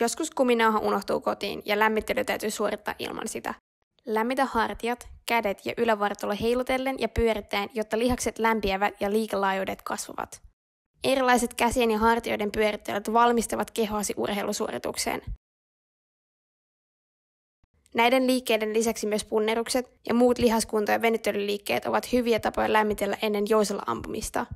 Joskus kuminauha unohtuu kotiin ja lämmittely täytyy suorittaa ilman sitä. Lämmitä hartiat, kädet ja ylävartalo heilutellen ja pyörittäen, jotta lihakset lämpiävät ja liikalaajuudet kasvavat. Erilaiset käsien ja hartioiden pyörittelyt valmistavat kehoasi urheilusuoritukseen. Näiden liikkeiden lisäksi myös punnerukset ja muut lihaskunto- ja venyttelyliikkeet ovat hyviä tapoja lämmitellä ennen jousella ampumista.